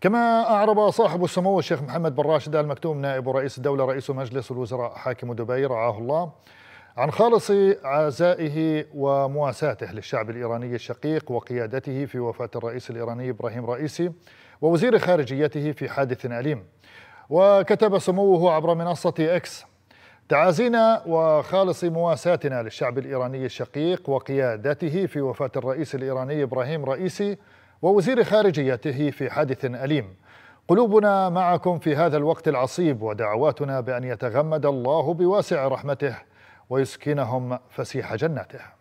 كما أعرب صاحب السمو الشيخ محمد بن راشد آل مكتوم نائب رئيس الدولة رئيس مجلس الوزراء حاكم دبي رعاه الله عن خالص عزائه ومواساته للشعب الإيراني الشقيق وقيادته في وفاة الرئيس الإيراني إبراهيم رئيسي ووزير خارجيته في حادث أليم وكتب سموه عبر منصة إكس تعازينا وخالص مواساتنا للشعب الإيراني الشقيق وقيادته في وفاة الرئيس الإيراني إبراهيم رئيسي ووزير خارجيته في حادث أليم قلوبنا معكم في هذا الوقت العصيب ودعواتنا بأن يتغمد الله بواسع رحمته ويسكنهم فسيح جناته